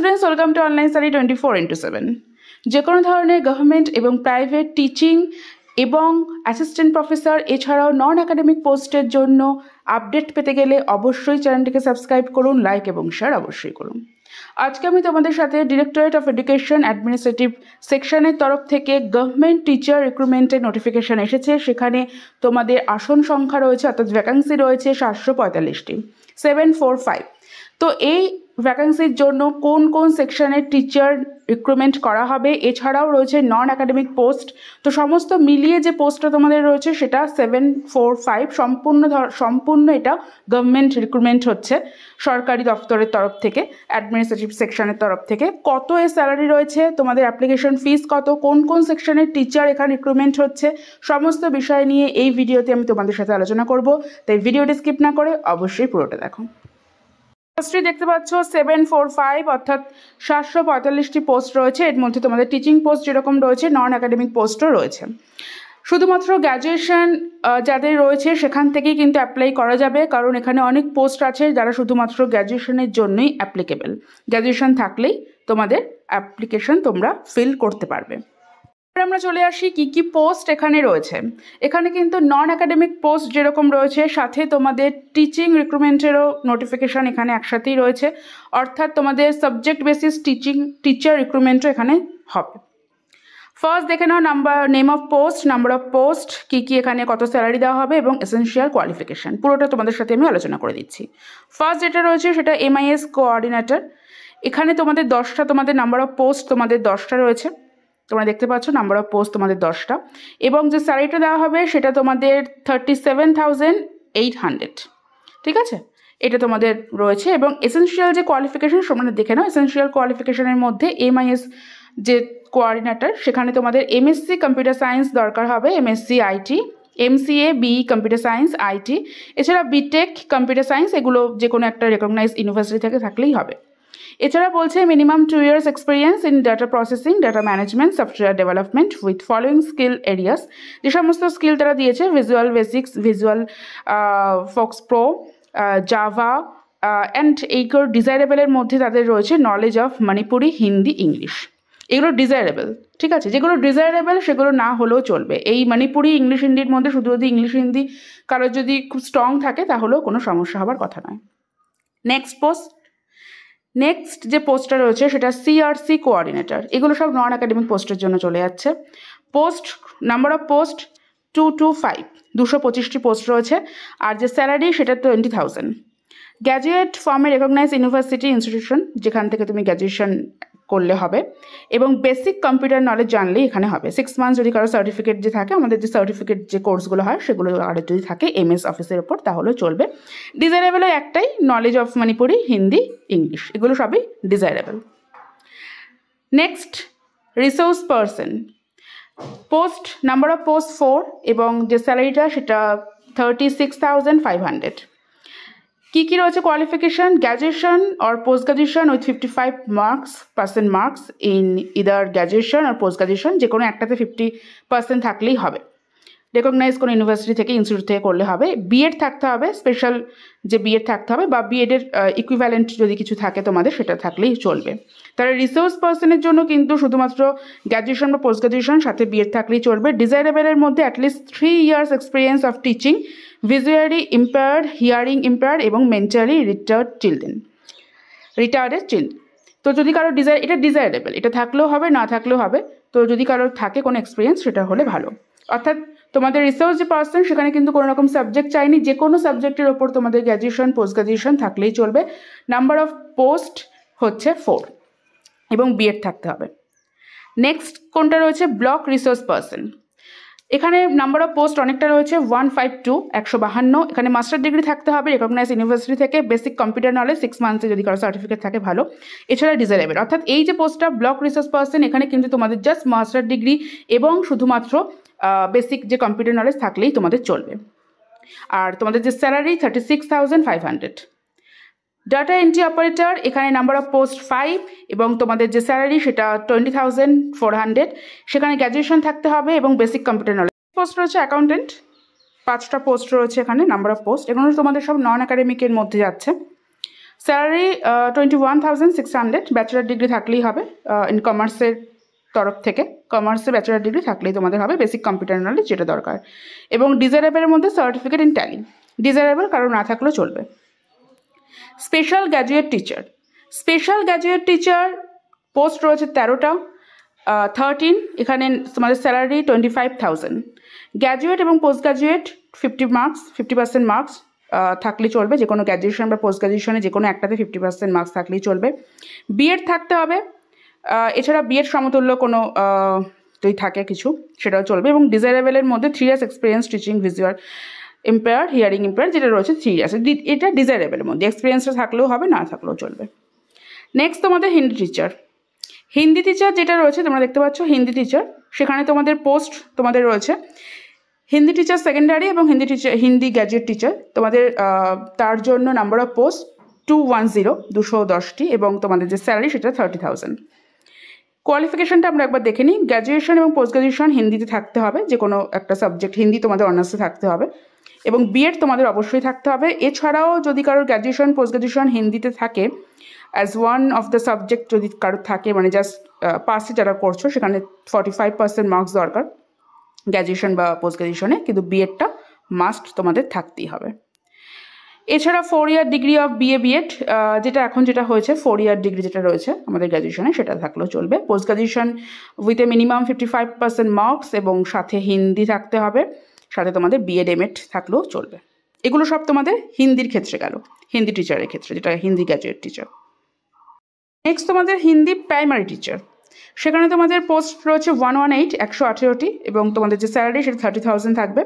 students welcome to online study twenty four into seven যে কোনো ধরনের গভর্নমেন্ট এবং প্রাইভেট টিচিং এবং অ্যাসিস্ট্যান্ট প্রফেসর এছাড়াও নন একাডেমিক পোস্টের জন্য আপডেট পেতে গেলে অবশ্যই চ্যানেলটিকে সাবস্ক্রাইব করুন লাইক এবং শেয়ার অবশ্যই করুন আজকে আমি তোমাদের সাথে ডিরেক্টরেট অফ এডুকেশন অ্যাডমিনিস্ট্রেটিভ সেকশনের তরফ থেকে গভর্নমেন্ট টিচার রিক্রুটমেন্টের নোটিফিকেশান এসেছে সেখানে তোমাদের আসন সংখ্যা রয়েছে অর্থাৎ ভ্যাকান্সি রয়েছে সাতশো পঁয়তাল্লিশটি সেভেন ফোর ফাইভ তো এই ভ্যাকান্সির জন্য কোন কোন সেকশনের টিচার রিক্রুটমেন্ট করা হবে এছাড়াও রয়েছে নন একাডেমিক পোস্ট তো সমস্ত মিলিয়ে যে পোস্টটা তোমাদের রয়েছে সেটা সেভেন ফোর ফাইভ সম্পূর্ণ সম্পূর্ণ এটা গভর্নমেন্ট রিক্রুটমেন্ট হচ্ছে সরকারি দপ্তরের তরফ থেকে অ্যাডমিনিস্ট্রেটিভ সেকশনের তরফ থেকে কত এ স্যালারি রয়েছে তোমাদের অ্যাপ্লিকেশন ফিস কত কোন কোন সেকশনের টিচার এখানে রিক্রুটমেন্ট হচ্ছে সমস্ত বিষয় নিয়ে এই ভিডিওতে আমি তোমাদের সাথে আলোচনা করব তাই ভিডিওটি স্কিপ না করে অবশ্যই পুরোটা দেখো পোস্টটি দেখতে পাচ্ছ সেভেন ফোর ফাইভ অর্থাৎ সাতশো পঁয়তাল্লিশটি পোস্ট রয়েছে এর মধ্যে তোমাদের টিচিং পোস্ট যেরকম রয়েছে নন একাডেমিক পোস্টও রয়েছে শুধুমাত্র গ্র্যাজুয়েশন যাদের রয়েছে সেখান থেকেই কিন্তু অ্যাপ্লাই করা যাবে কারণ এখানে অনেক পোস্ট আছে যারা শুধুমাত্র গ্র্যাজুয়েশনের জন্যই অ্যাপ্লিকেবল গ্র্যাজুয়েশন থাকলেই তোমাদের অ্যাপ্লিকেশন তোমরা ফিল করতে পারবে আমরা চলে আসি কি কি পোস্ট এখানে রয়েছে এখানে কিন্তু নন একাডেমিক পোস্ট যেরকম রয়েছে সাথে তোমাদের টিচিং রিক্রুটমেন্টেরও নোটিফিকেশান এখানে একসাথেই রয়েছে অর্থাৎ তোমাদের সাবজেক্ট বেসিস টিচিং টিচার রিক্রুটমেন্টও এখানে হবে ফার্স্ট দেখে নাও number name of post number of post কী কী এখানে কত স্যালারি দেওয়া হবে এবং এসেন্সিয়াল কোয়ালিফিকেশান পুরোটা তোমাদের সাথে আমি আলোচনা করে দিচ্ছি ফার্স্ট যেটা রয়েছে সেটা এমআইএস কোঅর্ডিনেটর এখানে তোমাদের দশটা তোমাদের নাম্বার অফ পোস্ট তোমাদের দশটা রয়েছে তোমরা দেখতে পাচ্ছ নাম্বার অফ পোস্ট তোমাদের দশটা এবং যে স্যালারিটা দেওয়া হবে সেটা তোমাদের thirty seven thousand eight hundred ঠিক আছে এটা তোমাদের রয়েছে এবং এসেন্সিয়াল যে কোয়ালিফিকেশান তোমরা দেখে নাও এসেন্সিয়াল কোয়ালিফিকেশানের মধ্যে এমআইএস যে কোয়ার্ডিনেটর সেখানে তোমাদের এমএসসি কম্পিউটার সায়েন্স দরকার হবে MSc IT MCA B computer science IT এছাড়া বিটেক কম্পিউটার সায়েন্স এগুলো যে কোনো একটা রেকগনাইজ ইউনিভার্সিটি থেকে থাকলেই হবে এছাড়া বলছে minimum two years experience in data processing data management software development with following skill areas যে সমস্ত স্কিল তারা দিয়েছে Visual Basics Visual FoxPro Java and এইগুলো ডিজাইরেবলের মধ্যে তাদের রয়েছে knowledge of Manipuri Hindi English এগুলো ডিজাইরেবেল ঠিক আছে যেগুলো ডিজাইরেবেল সেগুলো না হলেও চলবে এই মণিপুরি ইংলিশ হিন্দির মধ্যে শুধু যদি ইংলিশ হিন্দি কারোর যদি খুব স্ট্রং থাকে তাহলেও কোনো সমস্যা হবার কথা নয় নেক্সট পোস্ট নেক্সট যে পোস্টটা রয়েছে সেটা সিআরসি কোঅর্ডিনেটর এগুলো সব নন একাডেমিক পোস্টের জন্য চলে যাচ্ছে post number of post two two five দুশো পঁচিশটি পোস্ট রয়েছে আর যে স্যালারি সেটা টোয়েন্টি থাউজেন্ড গ্র্যাজুয়েট ফর্মে রেকগনাইজ ইউনিভার্সিটি ইনস্টিটিউশন যেখান থেকে তুমি গ্র্যাজুয়েশন করলে হবে এবং বেসিক কম্পিউটার নলেজ জানলেই এখানে হবে সিক্স মান্থ যদি কারো সার্টিফিকেট যে থাকে আমাদের যে সার্টিফিকেট যে কোর্সগুলো হয় সেগুলো আরও যদি থাকে এমএস অফিসের ওপর তাহলেও চলবে ডিজাইরেবেলও একটাই knowledge of Manipuri Hindi English এগুলো সবই desirable next resource person post number of post four এবং যে স্যালারিটা সেটা thirty six thousand five hundred কী কী রয়েছে কোয়ালিফিকেশান গ্র্যাজুয়েশন আর post graduation with fifty five marks percent marks in either graduation আর পোস্ট গ্রাজুয়েশন যে কোনো একটাতে ফিফটি পার্সেন্ট থাকলেই হবে রেকগনাইজ কোনো ইউনিভার্সিটি থেকে ইনস্টিটিউট থেকে করলে হবে বিএড থাকতে হবে স্পেশাল যে বিএড থাকতে হবে বা বিএডের ইকুইভ্যালেন্ট যদি কিছু থাকে তোমাদের সেটা থাকলেই চলবে তারা রিসোর্স পার্সনের জন্য কিন্তু শুধুমাত্র গ্র্যাজুয়েশন বা পোস্ট গ্র্যাজুয়েশান সাথে বিএড থাকলেই চলবে ডিজাইরেবেলের মধ্যে at least three years experience of teaching visually impaired hearing impaired এবং মেন্টালি রিটায়ার্ড চিলড্রেন রিটায়ার্ডের চিলড্রেন তো যদি কারো ডিজায়ার এটা ডিজাইরেবেল এটা থাকলেও হবে না থাকলেও হবে তো যদি কারোর থাকে কোনো এক্সপিরিয়েন্স সেটা হলে ভালো অর্থাৎ তোমাদের রিসার্চ যে পার্সন সেখানে কিন্তু কোনো রকম সাবজেক্ট চাইনি যে কোনো সাবজেক্টের ওপর তোমাদের গ্র্যাজুয়েশন পোস্ট গ্র্যাজুয়েশন থাকলেই চলবে নাম্বার অফ পোস্ট হচ্ছে ফোর এবং বিএড থাকতে হবে নেক্সট কোনটা রয়েছে ব্লক রিসোর্স পার্সন এখানে নাম্বার অফ পোস্ট অনেকটা রয়েছে ওয়ান ফাইভ টু একশো বাহান্ন এখানে মাস্টার ডিগ্রি থাকতে হবে রেকগনাইজ ইউনিভার্সিটি থেকে বেসিক কম্পিউটার নলেজ সিক্স মান্থসে যদি কারো সার্টিফিকেট থাকে ভালো এছাড়া ডিজারেবল অর্থাৎ এই যে পোস্টটা ব্লক রিসার্চ পার্সন এখানে কিন্তু তোমাদের জাস্ট মাস্টার ডিগ্রি এবং শুধুমাত্র বেসিক যে কম্পিউটার নলেজ থাকলেই তোমাদের চলবে আর তোমাদের যে salary thirty six thousand five hundred data entry operator এখানে নাম্বার অফ পোস্ট ফাইভ এবং তোমাদের যে স্যালারি সেটা টোয়েন্টি থাউজেন্ড ফোর হান্ড্রেড সেখানে গ্র্যাজুয়েশন থাকতে হবে এবং বেসিক কম্পিউটার নলেজ পোস্ট রয়েছে অ্যাকাউন্টেন্ট পাঁচটা পোস্ট রয়েছে এখানে নাম্বার অফ পোস্ট এখানে তোমাদের সব নন একাডেমিকের মধ্যে যাচ্ছে salary twenty one thousand six hundred bachelor degree থাকলেই হবে ইন কমার্সের তরফ থেকে কমার্সে ব্যাচেলার ডিগ্রি থাকলেই তোমাদের হবে বেসিক কম্পিউটার নলেজ যেটা দরকার এবং ডিজারেবলের মধ্যে সার্টিফিকেট ইন ট্যালি ডিজারেবল কারো না থাকলেও চলবে special graduate teacher special graduate teacher post রয়েছে তেরোটা থার্টিন এখানে তোমাদের salary twenty five thousand graduate এবং post graduate fifty marks fifty percent marks থাকলে চলবে যে কোনো গ্র্যাজুয়েশন বা পোস্ট গ্র্যাজুয়েশনে যে কোনো একটাতে ফিফটি পার্সেন্ট মার্কস থাকলেই চলবে বিএড থাকতে হবে এছাড়া বিয়ের সমতুল্য কোনো যদি থাকে কিছু সেটাও চলবে এবং ডিজাইরেবেলের মধ্যে three years experience teaching visual impair hearing impair যেটা রয়েছে থ্রি ইয়ার্স এটা ডিজাইরেবেলের মধ্যে এক্সপিরিয়েন্সটা থাকলেও হবে না থাকলেও চলবে নেক্সট তোমাদের হিন্দি টিচার হিন্দি টিচার যেটা রয়েছে তোমরা দেখতে পাচ্ছ হিন্দি টিচার সেখানে তোমাদের পোস্ট তোমাদের রয়েছে হিন্দি টিচার সেকেন্ডারি এবং Hindi teacher Hindi graduate teacher তোমাদের তার জন্য number of post two one zero দুশো দশটি এবং তোমাদের যে স্যালারি সেটা থার্টি থাউজেন্ড কোয়ালিফিকেশনটা আমরা একবার দেখে নিই গ্র্যাজুয়েশন এবং পোস্ট গ্র্যাজুয়েশন হিন্দিতে থাকতে হবে যে কোনো একটা সাবজেক্ট হিন্দি তোমাদের অনার্সে থাকতে হবে এবং বিএড তোমাদের অবশ্যই থাকতে হবে এছাড়াও যদি কারোর গ্র্যাজুয়েশন পোস্ট গ্র্যাজুয়েশন হিন্দিতে থাকে as one of the subject যদি কারোর থাকে মানে জাস্ট পাসে যারা করছো সেখানে ফর্টি ফাইভ পার্সেন্ট মার্কস দরকার গ্র্যাজুয়েশন বা পোস্ট গ্র্যাজুয়েশনে কিন্তু বিএডটা মাস্ট তোমাদের থাকতেই হবে এছাড়া four year degree of BA BEd যেটা এখন যেটা হয়েছে ফোর ইয়ার ডিগ্রি যেটা রয়েছে আমাদের গ্র্যাজুয়েশনে সেটা থাকলেও চলবে post graduation with a minimum fifty five percent marks এবং সাথে হিন্দি থাকতে হবে সাথে তোমাদের বিএড এমএড থাকলেও চলবে এগুলো সব তোমাদের হিন্দির ক্ষেত্রে গেল হিন্দি টিচারের ক্ষেত্রে যেটা হিন্দি গ্র্যাজুয়েট টিচার নেক্সট তোমাদের হিন্দি প্রাইমারি টিচার সেখানে তোমাদের পোস্ট রয়েছে ওয়ান ওয়ান এইট একশো আঠেরোটি এবং তোমাদের যে স্যালারি সেটা থার্টি থাউজেন্ড থাকবে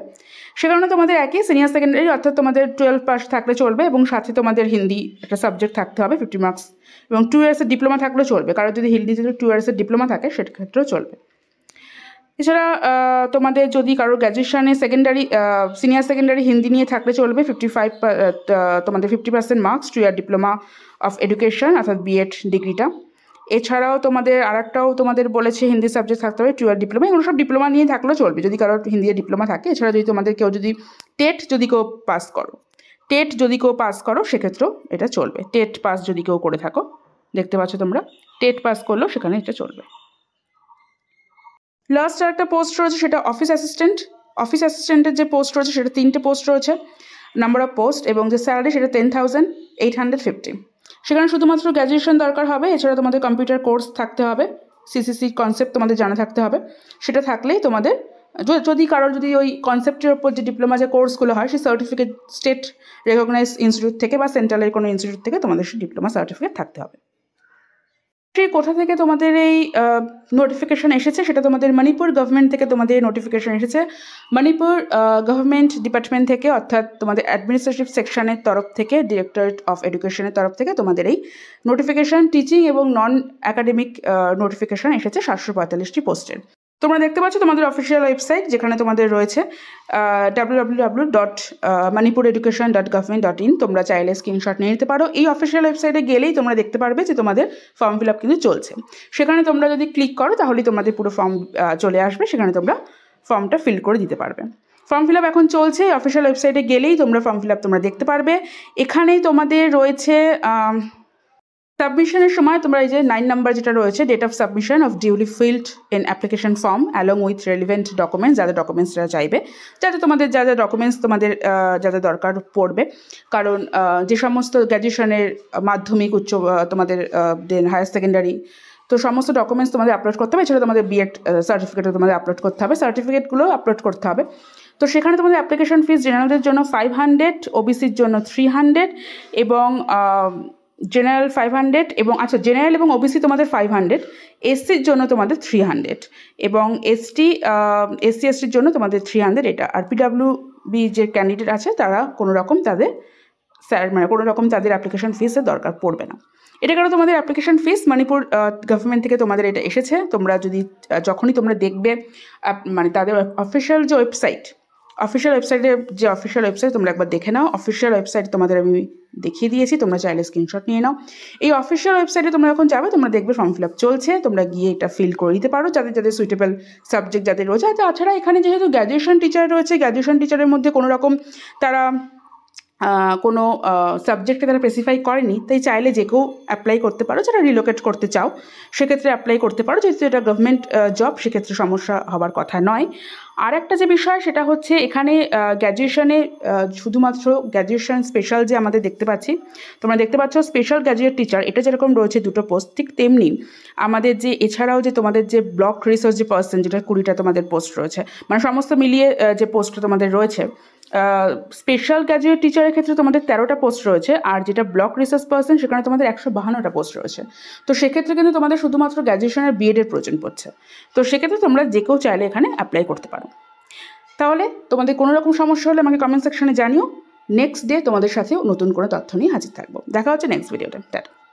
সেখানে তোমাদের একই সিনিয়র সেকেন্ডারি অর্থাৎ তোমাদের টুয়েলভ পাস থাকলে চলবে এবং সাথে তোমাদের হিন্দি একটা সাবজেক্ট থাকতে হবে ফিফটি মার্কস এবং টু ইয়ার্সের ডিপ্লোমা থাকলেও চলবে কারণ যদি যদি টু ইয়ার্সের ডিপ্লোমা থাকে সেক্ষেত্রেও চলবে এছাড়া তোমাদের যদি কারোর গ্র্যাজুয়েশানে সেকেন্ডারি সিনিয়র সেকেন্ডারি হিন্দি নিয়ে থাকলে চলবে ফিফটি ফাইভ তোমাদের fifty percent marks two year diploma of education অর্থাৎ বিএড ডিগ্রিটা এছাড়াও তোমাদের আরেকটাও তোমাদের বলেছে হিন্দি সাবজেক্ট থাকতে হবে টুয়েলভ ডিপ্লোমা এগুলো সব ডিপ্লোমা নিয়ে থাকলেও চলবে যদি কারোর হিন্দি ডিপ্লোমা থাকে এছাড়া যদি তোমাদের কেউ যদি টেট যদি কেউ পাস করো টেট যদি কেউ পাস করো সেক্ষেত্রেও এটা চলবে টেট পাস যদি কেউ করে থাকো দেখতে পাচ্ছ তোমরা টেট পাস করলেও সেখানে এটা চলবে লাস্ট আরেকটা পোস্ট রয়েছে সেটা অফিস অ্যাসিস্ট্যান্ট অফিস অ্যাসিস্ট্যান্টের যে পোস্ট রয়েছে সেটা তিনটে পোস্ট রয়েছে নাম্বার অফ পোস্ট এবং যে স্যালারি সেটা ten thousand eight hundred fifty সেখানে শুধুমাত্র গ্র্যাজুয়েশন দরকার হবে এছাড়া তোমাদের কম্পিউটার কোর্স থাকতে হবে সিসিসি কনসেপ্ট তোমাদের জানা থাকতে হবে সেটা থাকলেই তোমাদের যদি কারোর যদি ওই কনসেপ্টের ওপর যে ডিপ্লোমা যে কোর্সগুলো হয় সেই সার্টিফিকেট স্টেট রেকগনাইজ ইনস্টিটিউট থেকে বা সেন্ট্রালের কোনো ইনস্টিটিউট থেকে তোমাদের সেই ডিপ্লোমা সার্টিফিকেট থাকতে হবে সেই কোথা থেকে তোমাদের এই নোটিফিকেশান এসেছে সেটা তোমাদের মণিপুর গভর্নমেন্ট থেকে তোমাদের নোটিফিকেশান এসেছে মণিপুর গভর্নমেন্ট ডিপার্টমেন্ট থেকে অর্থাৎ তোমাদের অ্যাডমিনিস্ট্রেটিভ সেকশনের তরফ থেকে ডিরেক্টরেট অফ এডুকেশনের তরফ থেকে তোমাদের এই নোটিফিকেশান টিচিং এবং নন অ্যাকাডেমিক নোটিফিকেশান এসেছে সাতশো পঁয়তাল্লিশটি পোস্টের তোমরা দেখতে পাচ্ছ তোমাদের অফিসিয়াল ওয়েবসাইট যেখানে তোমাদের রয়েছে W dot Manipur education dot dot in তোমরা চাইলে স্ক্রিনশট নিয়ে নিতে পারো এই অফিসিয়াল ওয়েবসাইটে গেলেই তোমরা দেখতে পারবে যে তোমাদের ফর্ম ফিল আপ কিন্তু চলছে সেখানে তোমরা যদি ক্লিক করো তাহলে তোমাদের পুরো ফর্ম চলে আসবে সেখানে তোমরা ফর্মটা ফিল করে দিতে পারবে ফর্ম ফিল আপ এখন চলছে অফিসিয়াল ওয়েবসাইটে গেলেই তোমরা ফর্ম ফিল আপ তোমরা দেখতে পারবে এখানেই তোমাদের রয়েছে সাবমিশনের সময় তোমরা এই যে নাইন নাম্বার যেটা রয়েছে date of submission of duly filled in application form along with relevant documents যাদের ডকুমেন্টসরা চাইবে যাতে তোমাদের যা যা ডকুমেন্টস তোমাদের যাদের দরকার পড়বে কারণ যে সমস্ত গ্র্যাজুয়েশনের মাধ্যমিক উচ্চ তোমাদের দেন হায়ার সেকেন্ডারি তো সমস্ত ডকুমেন্টস তোমাদের আপলোড করতে হবে এছাড়া তোমাদের বিএড সার্টিফিকেটও তোমাদের আপলোড করতে হবে সার্টিফিকেটগুলো আপলোড করতে হবে তো সেখানে তোমাদের অ্যাপ্লিকেশন ফিস জেনারেলদের জন্য ফাইভ হান্ড্রেড ওবিসির জন্য থ্রি হান্ড্রেড এবং জেনারেল ফাইভ হান্ড্রেড এবং আচ্ছা জেনারেল এবং ওবিসি তোমাদের ফাইভ হান্ড্রেড এসসির জন্য তোমাদের থ্রি হান্ড্রেড এবং এসটি এসসি এসটির জন্য তোমাদের থ্রি হান্ড্রেড এটা আর পিডাব্লিউ বি যে ক্যান্ডিডেট আছে তারা কোনো রকম তাদের স্যার মানে কোনো রকম তাদের অ্যাপ্লিকেশান ফিসের দরকার পড়বে না এটা কারো তোমাদের অ্যাপ্লিকেশন ফিস মণিপুর গভর্নমেন্ট থেকে তোমাদের এটা এসেছে তোমরা যদি যখনই তোমরা দেখবে মানে তাদের অফিসিয়াল যে ওয়েবসাইট অফিসিয়াল ওয়েবসাইটে যে অফিসিয়াল ওয়েবসাইট তোমরা একবার দেখে নাও অফিসিয়াল ওয়েবসাইট তোমাদের আমি দেখিয়ে দিয়েছি তোমরা চাইলে স্ক্রিনশট নিয়ে নাও এই অফিসিয়াল ওয়েবসাইটে তোমরা যখন যাবে তোমরা দেখবে ফর্ম ফিল আপ চলছে তোমরা গিয়ে এটা ফিল করে দিতে পারো যাদের যাদের সুইটেবল সাবজেক্ট যাদের রয়েছে তাছাড়া এখানে যেহেতু গ্র্যাজুয়েশন টিচার রয়েছে গ্র্যাজুয়েশন টিচারের মধ্যে কোনো রকম তারা কোনো সাবজেক্টকে তারা স্পেসিফাই করেনি তাই চাইলে যে কেউ অ্যাপ্লাই করতে পারো যারা রিলোকেট করতে চাও সেক্ষেত্রে অ্যাপ্লাই করতে পারো যেহেতু এটা গভর্নমেন্ট জব সেক্ষেত্রে সমস্যা হবার কথা নয় আর একটা যে বিষয় সেটা হচ্ছে এখানে গ্র্যাজুয়েশনে শুধুমাত্র গ্র্যাজুয়েশন স্পেশাল যে আমাদের দেখতে পাচ্ছি তোমরা দেখতে পাচ্ছ স্পেশাল গ্র্যাজুয়েট টিচার এটা যেরকম রয়েছে দুটো পোস্ট ঠিক তেমনি আমাদের যে এছাড়াও যে তোমাদের যে ব্লক রিসোর্স যে পার্সন যেটা কুড়িটা তোমাদের পোস্ট রয়েছে মানে সমস্ত মিলিয়ে যে পোস্ট তোমাদের রয়েছে স্পেশাল গ্র্যাজুয়েট টিচারের ক্ষেত্রে তোমাদের তেরোটা পোস্ট রয়েছে আর যেটা ব্লক রিসার্চ পার্সন সেখানে তোমাদের একশো বাহান্নটা পোস্ট রয়েছে তো সেক্ষেত্রে কিন্তু তোমাদের শুধুমাত্র গ্র্যাজুয়েশন আর বিএডের প্রয়োজন পড়ছে তো সেক্ষেত্রে তোমরা যে কেউ চাইলে এখানে অ্যাপ্লাই করতে পারো তাহলে তোমাদের কোনো রকম সমস্যা হলে আমাকে কমেন্ট সেকশনে জানিও নেক্সট ডে তোমাদের সাথে নতুন কোনো তথ্য নিয়ে হাজির থাকবো দেখা হচ্ছে নেক্সট ভিডিওটা টাটা